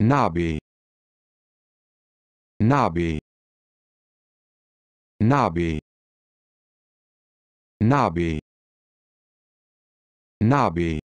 Nabi Nabi Nabi Nabi Nabi